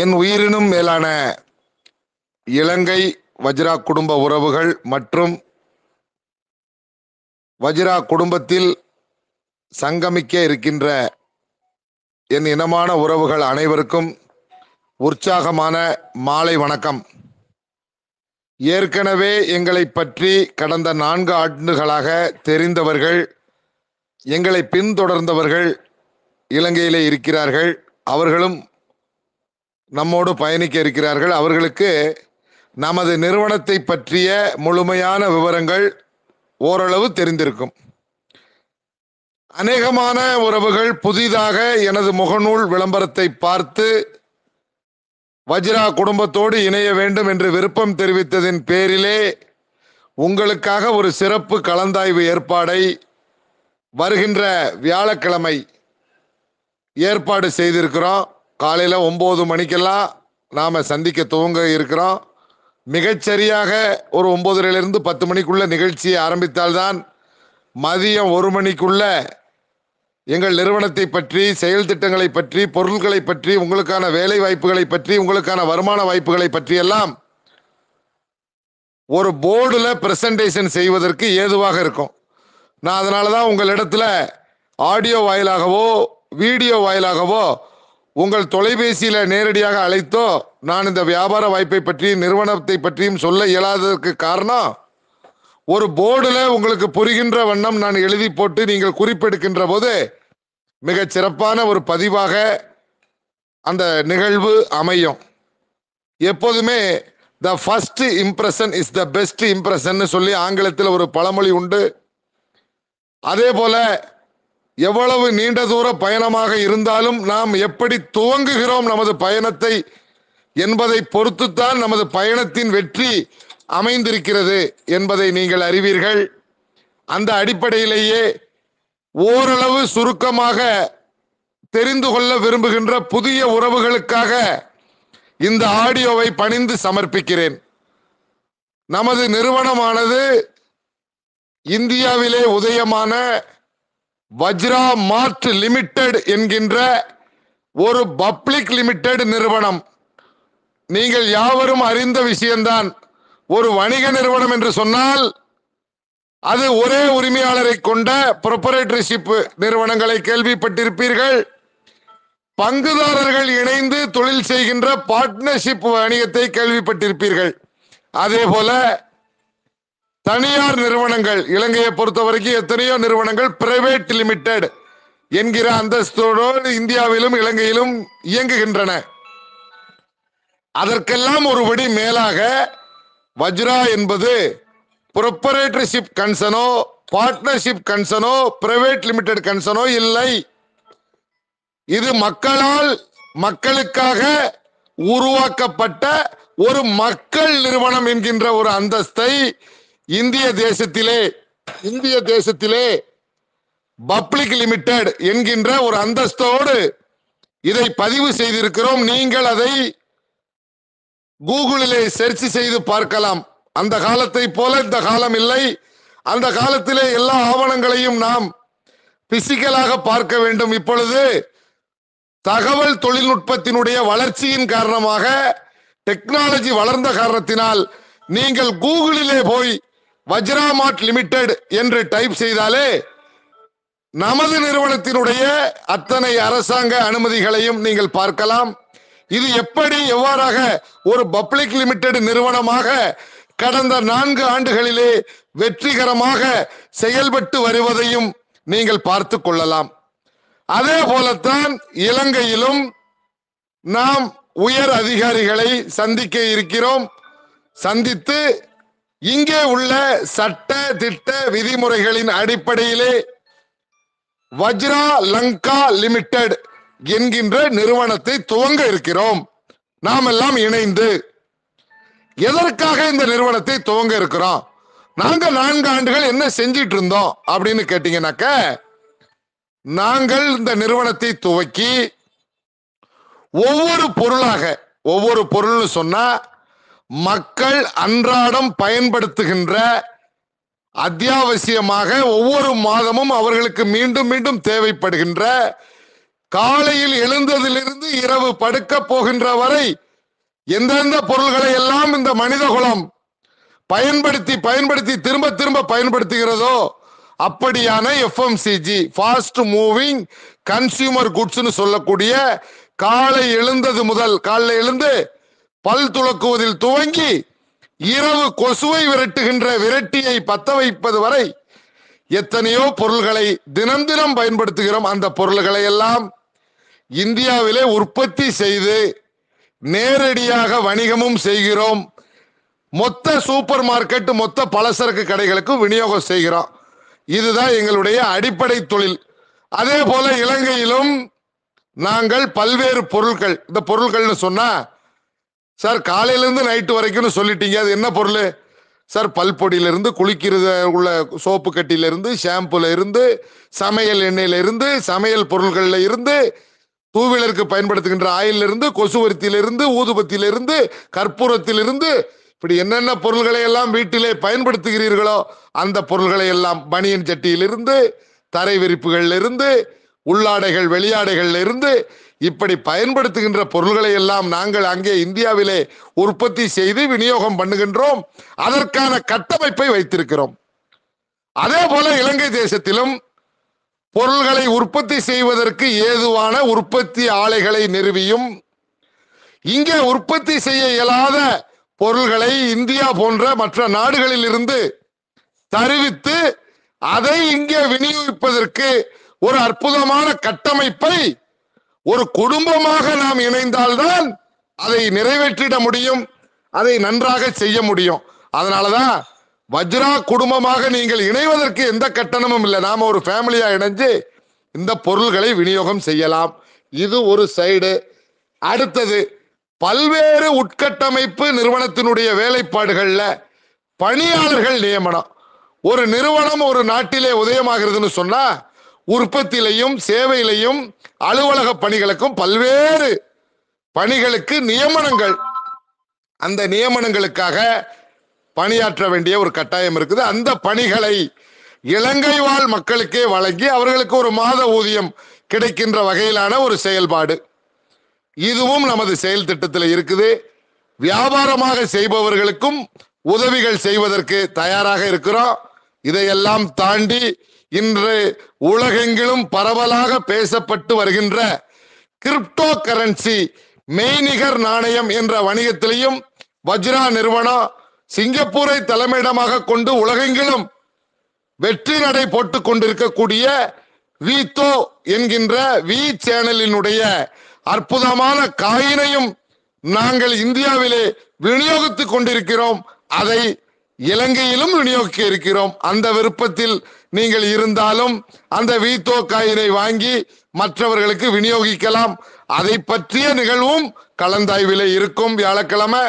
என் உயிரினும் மேலான இலங்கை வஜ்ரா குடும்ப உறவுகள் மற்றும் வஜ்ரா குடும்பத்தில் சங்கமிக்க இருக்கின்ற என் இனமான உறவுகள் அனைவருக்கும் உற்சாகமான மாலை வணக்கம் ஏற்கனவே எங்களை பற்றி கடந்த நான்கு ஆண்டுகளாக தெரிந்தவர்கள் எங்களை பின்தொடர்ந்தவர்கள் இலங்கையிலே இருக்கிறார்கள் அவர்களும் நம்மோடு பயணிக்க இருக்கிறார்கள் அவர்களுக்கு நமது நிறுவனத்தை பற்றிய முழுமையான விவரங்கள் ஓரளவு தெரிந்திருக்கும் அநேகமான உறவுகள் புதிதாக எனது முகநூல் விளம்பரத்தை பார்த்து வஜ்ரா குடும்பத்தோடு இணைய வேண்டும் என்று விருப்பம் தெரிவித்ததின் பேரிலே உங்களுக்காக ஒரு சிறப்பு கலந்தாய்வு ஏற்பாடை வருகின்ற வியாழக்கிழமை ஏற்பாடு செய்திருக்கிறோம் காலையில் ஒம்பது மணிக்கெல்லாம் நாம் சந்திக்க துவங்க இருக்கிறோம் மிகச்சரியாக ஒரு ஒம்பதுலேருந்து பத்து மணிக்குள்ள நிகழ்ச்சியை ஆரம்பித்தால்தான் மதியம் ஒரு மணிக்குள்ள எங்கள் நிறுவனத்தை பற்றி செயல் திட்டங்களை பற்றி பொருள்களை பற்றி உங்களுக்கான வேலை வாய்ப்புகளை பற்றி உங்களுக்கான வருமான வாய்ப்புகளை பற்றி எல்லாம் ஒரு போர்டில் பிரசன்டேஷன் செய்வதற்கு ஏதுவாக இருக்கும் நான் அதனால தான் உங்கள் இடத்துல ஆடியோ வாயிலாகவோ வீடியோ வாயிலாகவோ உங்கள் தொலைபேசியில் நேரடியாக அழைத்தோ நான் இந்த வியாபார வாய்ப்பை பற்றியும் நிறுவனத்தை பற்றியும் சொல்ல இயலாததற்கு காரணம் ஒரு போர்டில் உங்களுக்கு புரிகின்ற வண்ணம் நான் எழுதி போட்டு நீங்கள் குறிப்பெடுக்கின்ற போது மிகச் சிறப்பான ஒரு பதிவாக அந்த நிகழ்வு அமையும் எப்போதுமே the first impression is the best impression சொல்லி ஆங்கிலத்தில் ஒரு பழமொழி உண்டு அதே போல் எவ்வளவு நீண்ட தூர பயணமாக இருந்தாலும் நாம் எப்படி துவங்குகிறோம் நமது பயணத்தை என்பதை பொறுத்துத்தான் நமது பயணத்தின் வெற்றி அமைந்திருக்கிறது என்பதை நீங்கள் அறிவீர்கள் அந்த அடிப்படையிலேயே ஓரளவு சுருக்கமாக தெரிந்து கொள்ள விரும்புகின்ற புதிய உறவுகளுக்காக இந்த ஆடியோவை பணிந்து சமர்ப்பிக்கிறேன் நமது நிறுவனமானது இந்தியாவிலே உதயமான வஜ்ரா மார்ட் லிமிடெட் என்கின்ற ஒரு பப்ளிக் லிமிடெட் நிறுவனம் நீங்கள் யாவரும் அறிந்த விஷயம்தான் ஒரு வணிக நிறுவனம் என்று சொன்னால் அது ஒரே உரிமையாளரை கொண்ட ப்ரொபரேட்டர்ஷிப் நிறுவனங்களை கேள்விப்பட்டிருப்பீர்கள் பங்குதாரர்கள் இணைந்து தொழில் செய்கின்ற பார்ட்னர்ஷிப் வணிகத்தை கேள்விப்பட்டிருப்பீர்கள் அதே போல தனியார் நிறுவனங்கள் இலங்கையை பொறுத்த வரைக்கும் எத்தனையோ நிறுவனங்கள் பிரைவேட் லிமிடெட் என்கிற அந்தஸ்தோடு இந்தியாவிலும் இலங்கையிலும் இயங்குகின்றன அதற்கெல்லாம் ஒருபடி மேலாக வஜ்ரா என்பது ப்ரொப்பரேட்டர்ஷிப் கன்சனோ பார்ட்னர்ஷிப் கன்சனோ பிரைவேட் லிமிடெட் கன்சனோ இல்லை இது மக்களால் மக்களுக்காக உருவாக்கப்பட்ட ஒரு மக்கள் நிறுவனம் என்கின்ற ஒரு அந்தஸ்தை இந்திய தேசத்திலே இந்திய தேசத்திலே பப்ளிக் லிமிடெட் என்கின்ற ஒரு அந்தஸ்தோடு இதை பதிவு செய்திருக்கிறோம் நீங்கள் அதை கூகுளிலே சர்ச் செய்து பார்க்கலாம் அந்த காலத்தை போல இந்த காலம் இல்லை அந்த காலத்திலே எல்லா ஆவணங்களையும் நாம் பிசிக்கலாக பார்க்க வேண்டும் இப்பொழுது தகவல் தொழில்நுட்பத்தினுடைய வளர்ச்சியின் காரணமாக டெக்னாலஜி வளர்ந்த காரணத்தினால் நீங்கள் கூகுளிலே போய் வஜ்ராமாட் லிமிடெட் என்று டைப் செய்தாலே நமது நிறுவனத்தினுடைய அத்தனை அரசாங்க அனுமதிகளையும் நீங்கள் பார்க்கலாம் இது எப்படி எவ்வாறாக ஒரு பப்ளிக் லிமிடெட் நிறுவனமாக கடந்த நான்கு ஆண்டுகளிலே வெற்றிகரமாக செயல்பட்டு வருவதையும் நீங்கள் பார்த்து கொள்ளலாம் அதே போலத்தான் இலங்கையிலும் நாம் உயர் அதிகாரிகளை சந்திக்க இருக்கிறோம் சந்தித்து இங்கே உள்ள சட்ட திட்ட விதிமுறைகளின் அடிப்படையிலே வஜ்ரா லங்கா லிமிடெட் என்கின்ற நிறுவனத்தை துவங்க இருக்கிறோம் நாம் எல்லாம் இணைந்து எதற்காக இந்த நிறுவனத்தை துவங்க இருக்கிறோம் நாங்க நான்கு ஆண்டுகள் என்ன செஞ்சிட்டு இருந்தோம் அப்படின்னு கேட்டீங்கன்னாக்க நாங்கள் இந்த நிறுவனத்தை துவக்கி ஒவ்வொரு பொருளாக ஒவ்வொரு பொருள்னு சொன்னா மக்கள் அன்றாடம் பயன்படுத்துகின்ற அத்தியாவசியமாக ஒவ்வொரு மாதமும் அவர்களுக்கு மீண்டும் மீண்டும் தேவைப்படுகின்ற காலையில் எழுந்ததிலிருந்து இரவு படுக்க போகின்ற வரை எந்தெந்த பொருள்களை எல்லாம் இந்த மனித குலம் பயன்படுத்தி பயன்படுத்தி திரும்ப திரும்ப பயன்படுத்துகிறதோ அப்படியான எஃப்எம்சிஜி ஃபாஸ்ட் மூவிங் கன்சியூமர் குட்ஸ்னு சொல்லக்கூடிய காலை எழுந்தது முதல் காலைல எழுந்து பல் துளக்குவதில் துவங்கி இரவு கொசுவை விரட்டுகின்ற விரட்டியை பத்த வைப்பது வரை எத்தனையோ பொருள்களை தினம் தினம் பயன்படுத்துகிறோம் அந்த பொருள்களை எல்லாம் இந்தியாவிலே உற்பத்தி செய்து நேரடியாக வணிகமும் செய்கிறோம் மொத்த சூப்பர் மார்க்கெட் மொத்த பலசரக்கு கடைகளுக்கும் விநியோகம் செய்கிறோம் இதுதான் எங்களுடைய அடிப்படை தொழில் அதே போல இலங்கையிலும் நாங்கள் பல்வேறு பொருட்கள் இந்த பொருட்கள்னு சொன்னா சார் காலையிலேருந்து நைட்டு வரைக்கும்னு சொல்லிட்டீங்க அது என்ன பொருள் சார் பல்பொடியிலிருந்து குளிக்கிறது உள்ள சோப்பு கட்டியிலிருந்து ஷாம்புல இருந்து சமையல் எண்ணெயில இருந்து சமையல் பொருள்கள்ல இருந்து டூவீலருக்கு பயன்படுத்துகின்ற ஆயிலிருந்து கொசுவருத்தியிலிருந்து ஊதுபத்தியிலிருந்து கற்பூரத்திலிருந்து இப்படி என்னென்ன பொருள்களை எல்லாம் வீட்டிலே பயன்படுத்துகிறீர்களோ அந்த பொருள்களை எல்லாம் பனியன் சட்டியிலிருந்து தரை விரிப்புகள்ல இருந்து உள்ளாடைகள் வெளியாடைகள்ல இருந்து இப்படி பயன்படுத்துகின்ற பொருள்களை எல்லாம் நாங்கள் அங்கே இந்தியாவிலே உற்பத்தி செய்து விநியோகம் பண்ணுகின்றோம் அதற்கான கட்டமைப்பை வைத்திருக்கிறோம் அதே போல இலங்கை தேசத்திலும் பொருள்களை உற்பத்தி செய்வதற்கு ஏதுவான உற்பத்தி ஆலைகளை நிறுவியும் இங்கே உற்பத்தி செய்ய இயலாத பொருள்களை இந்தியா போன்ற மற்ற நாடுகளில் இருந்து தருவித்து அதை இங்கே விநியோகிப்பதற்கு ஒரு அற்புதமான கட்டமைப்பை ஒரு குடும்பமாக நாம் இணைந்தால்தான் அதை நிறைவேற்றிட முடியும் அதை நன்றாக செய்ய முடியும் அதனாலதான் வஜ்ரா குடும்பமாக நீங்கள் இணைவதற்கு எந்த கட்டணமும் இல்லை நாம ஒரு ஃபேமிலியா இணைஞ்சு இந்த பொருள்களை விநியோகம் செய்யலாம் இது ஒரு சைடு அடுத்தது பல்வேறு உட்கட்டமைப்பு நிறுவனத்தினுடைய வேலைப்பாடுகள்ல பணியாளர்கள் நியமனம் ஒரு நிறுவனம் ஒரு நாட்டிலே உதயமாகிறதுன்னு சொன்னா உற்பத்தியிலையும் சேவையிலையும் அலுவலக பணிகளுக்கும் பல்வேறு பணிகளுக்கு நியமனங்கள் அந்த நியமனங்களுக்காக பணியாற்ற வேண்டிய ஒரு கட்டாயம் இருக்குது அந்த பணிகளை இலங்கை வாழ் மக்களுக்கே வழங்கி அவர்களுக்கு ஒரு மாத ஊதியம் கிடைக்கின்ற வகையிலான ஒரு செயல்பாடு இதுவும் நமது செயல் திட்டத்தில் இருக்குது வியாபாரமாக செய்பவர்களுக்கும் உதவிகள் செய்வதற்கு தயாராக இருக்கிறோம் இதையெல்லாம் தாண்டி இன்று உலகெங்கிலும் பரவலாக பேசப்பட்டு வருகின்ற கிரிப்டோ கரன்சி மெய்நிகர் நாணயம் என்ற வணிகத்திலையும் வஜ்ரா நிறுவனம் சிங்கப்பூரை தலைமையிடமாக கொண்டு உலகெங்கிலும் வெற்றி நடை போட்டுக் கொண்டிருக்கக்கூடிய வீத்தோ என்கின்ற வி சேனலினுடைய அற்புதமான காயினையும் நாங்கள் இந்தியாவிலே விநியோகித்துக் கொண்டிருக்கிறோம் அதை இலங்கையிலும் விநியோகிக்க இருக்கிறோம் அந்த விருப்பத்தில் நீங்கள் இருந்தாலும் அந்த வீத்தோ காயினை வாங்கி மற்றவர்களுக்கு விநியோகிக்கலாம் அதை பற்றிய நிகழ்வும் கலந்தாய்விலே இருக்கும் வியாழக்கிழமை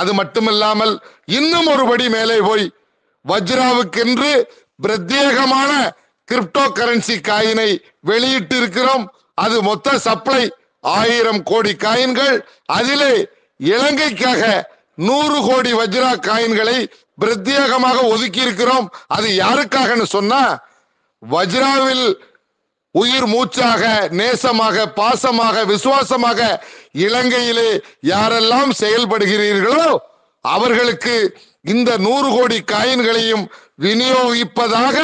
அது மட்டுமில்லாமல் இன்னும் ஒருபடி மேலே போய் வஜ்ராவுக்கென்று பிரத்யேகமான கிரிப்டோ கரன்சி காயினை வெளியிட்டு இருக்கிறோம் அது மொத்த சப்ளை ஆயிரம் கோடி காயின்கள் அதிலே இலங்கைக்காக நூறு கோடி வஜ்ரா காயின்களை பிரத்யேகமாக ஒதுக்கி இருக்கிறோம் அது யாருக்காகன்னு சொன்னா வஜ்ராவில் உயிர் மூச்சாக நேசமாக பாசமாக விசுவாசமாக இலங்கையிலே யாரெல்லாம் செயல்படுகிறீர்களோ அவர்களுக்கு இந்த நூறு கோடி காயின்களையும் விநியோகிப்பதாக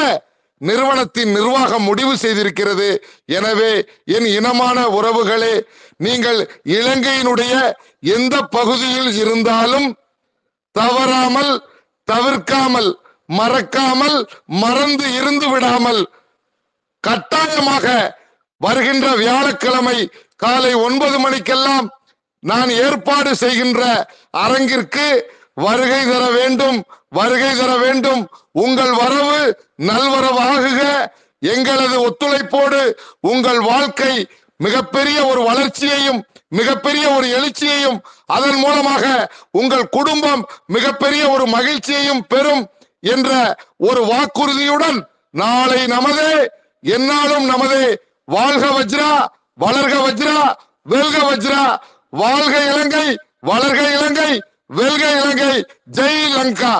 நிறுவனத்தின் நிர்வாகம் முடிவு செய்திருக்கிறது எனவே என் இனமான உறவுகளே நீங்கள் இலங்கையினுடைய எந்த பகுதியில் இருந்தாலும் தவறாமல் தவிர்க்காமல் மறக்காமல் மறந்து இருந்து விடாமல் கட்டாயமாக வருகின்ற வியாழக்கிழமை காலை ஒன்பது மணிக்கெல்லாம் நான் ஏற்பாடு செய்கின்ற அரங்கிற்கு வருகை தர வேண்டும் வருகை தர வேண்டும் உங்கள் வரவு நல்வரவாகுக எங்களது ஒத்துழைப்போடு உங்கள் வாழ்க்கை மிகப்பெரிய ஒரு வளர்ச்சியையும் மிகப்பெரிய ஒரு எழுச்சியையும் அதன் மூலமாக உங்கள் குடும்பம் மிகப்பெரிய ஒரு மகிழ்ச்சியையும் பெறும் என்ற ஒரு வாக்குறுதியுடன் நாளை நமது என்னாலும் நமது வாழ்க வஜ்ரா வளர்க வஜ்ரா வெல்க வஜ்ரா வாழ்க இலங்கை வளர்க இலங்கை வெல்க இலங்கை ஜெய் லங்கா